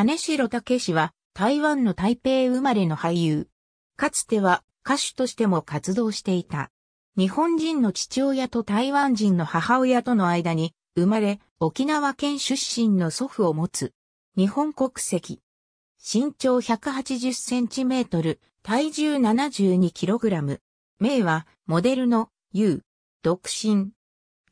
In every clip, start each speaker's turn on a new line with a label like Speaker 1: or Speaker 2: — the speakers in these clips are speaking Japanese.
Speaker 1: 金城武氏は台湾の台北生まれの俳優。かつては歌手としても活動していた。日本人の父親と台湾人の母親との間に生まれ沖縄県出身の祖父を持つ。日本国籍。身長180センチメートル、体重72キログラム。名はモデルの U。独身。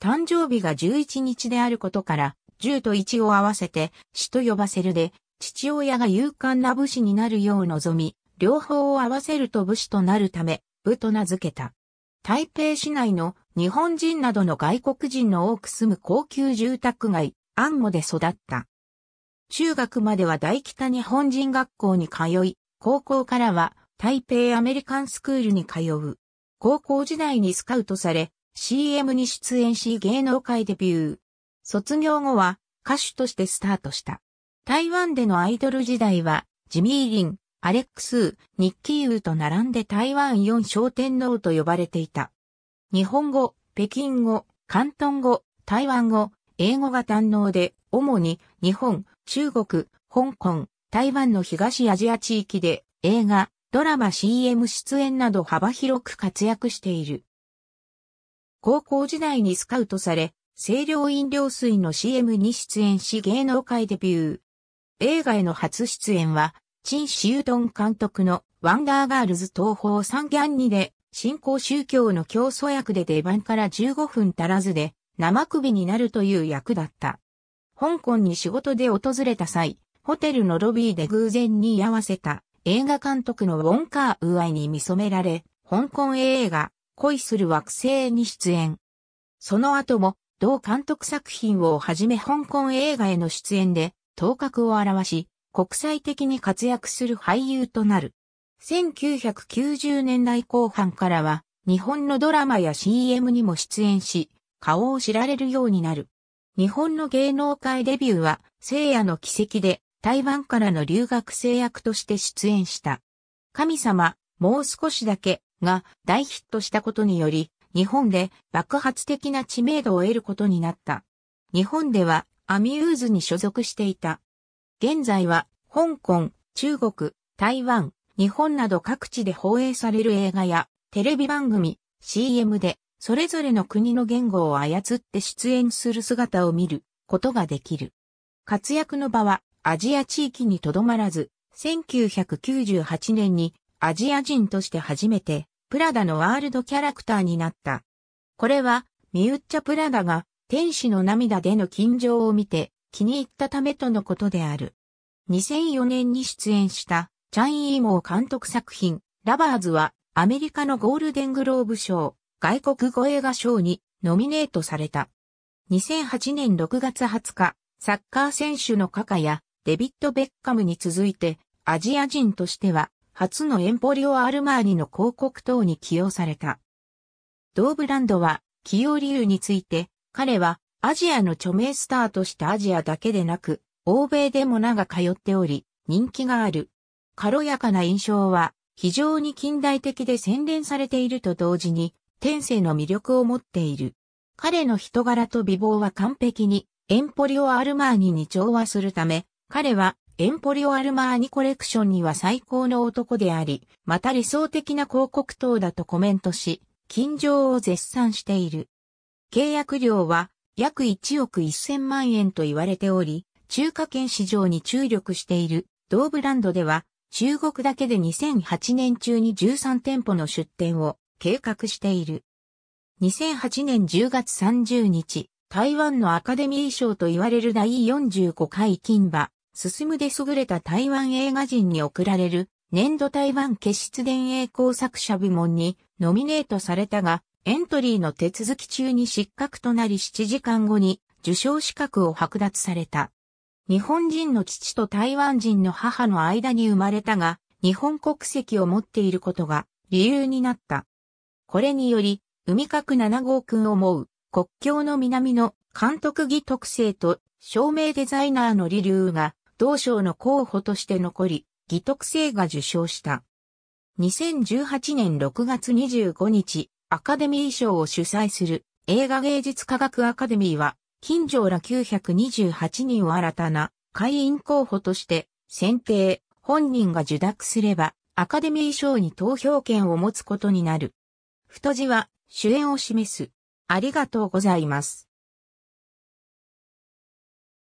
Speaker 1: 誕生日が11日であることから、10と1を合わせて、死と呼ばせるで、父親が勇敢な武士になるよう望み、両方を合わせると武士となるため、武と名付けた。台北市内の日本人などの外国人の多く住む高級住宅街、安茂で育った。中学までは大北日本人学校に通い、高校からは台北アメリカンスクールに通う。高校時代にスカウトされ、CM に出演し芸能界デビュー。卒業後は歌手としてスタートした。台湾でのアイドル時代は、ジミー・リン、アレックス・ニッキー・ウーと並んで台湾四小天皇と呼ばれていた。日本語、北京語、広東語、台湾語、英語が堪能で、主に日本、中国、香港、台湾の東アジア地域で映画、ドラマ CM 出演など幅広く活躍している。高校時代にスカウトされ、清涼飲料水の CM に出演し芸能界デビュー。映画への初出演は、チン・シュートン監督のワンダーガールズ東方三ギャンで、新興宗教の教祖役で出番から15分足らずで、生首になるという役だった。香港に仕事で訪れた際、ホテルのロビーで偶然に居合わせた映画監督のウォンカーウアイに見染められ、香港映画、恋する惑星に出演。その後も、同監督作品をはじめ香港映画への出演で、頭角を表し、国際的に活躍する俳優となる。1990年代後半からは、日本のドラマや CM にも出演し、顔を知られるようになる。日本の芸能界デビューは、聖夜の奇跡で、台湾からの留学生役として出演した。神様、もう少しだけ、が大ヒットしたことにより、日本で爆発的な知名度を得ることになった。日本ではアミューズに所属していた。現在は、香港、中国、台湾、日本など各地で放映される映画や、テレビ番組、CM で、それぞれの国の言語を操って出演する姿を見ることができる。活躍の場は、アジア地域にとどまらず、1998年にアジア人として初めてプラダのワールドキャラクターになった。これはミウッチャプラダが天使の涙での近情を見て気に入ったためとのことである。2004年に出演したチャン・イーモー監督作品ラバーズはアメリカのゴールデングローブ賞、外国語映画賞にノミネートされた。2008年6月20日、サッカー選手のカカやデビッド・ベッカムに続いてアジア人としては初のエンポリオ・アルマーニの広告等に起用された。同ブランドは起用理由について彼はアジアの著名スターとしてアジアだけでなく、欧米でも長通っており、人気がある。軽やかな印象は、非常に近代的で洗練されていると同時に、天性の魅力を持っている。彼の人柄と美貌は完璧に、エンポリオ・アルマーニに調和するため、彼は、エンポリオ・アルマーニコレクションには最高の男であり、また理想的な広告塔だとコメントし、近情を絶賛している。契約料は約1億1000万円と言われており、中華圏市場に注力している同ブランドでは、中国だけで2008年中に13店舗の出店を計画している。2008年10月30日、台湾のアカデミー賞と言われる第45回金馬、進むで優れた台湾映画人に贈られる年度台湾傑出伝影工作者部門にノミネートされたが、エントリーの手続き中に失格となり7時間後に受賞資格を剥奪された。日本人の父と台湾人の母の間に生まれたが、日本国籍を持っていることが理由になった。これにより、海角7号君を思う国境の南の監督義特性と照明デザイナーの理流が同賞の候補として残り、義特性が受賞した。2018年6月25日、アカデミー賞を主催する映画芸術科学アカデミーは、近所ら928人を新たな会員候補として選定、本人が受諾すれば、アカデミー賞に投票権を持つことになる。太字は主演を示す。ありがとうございます。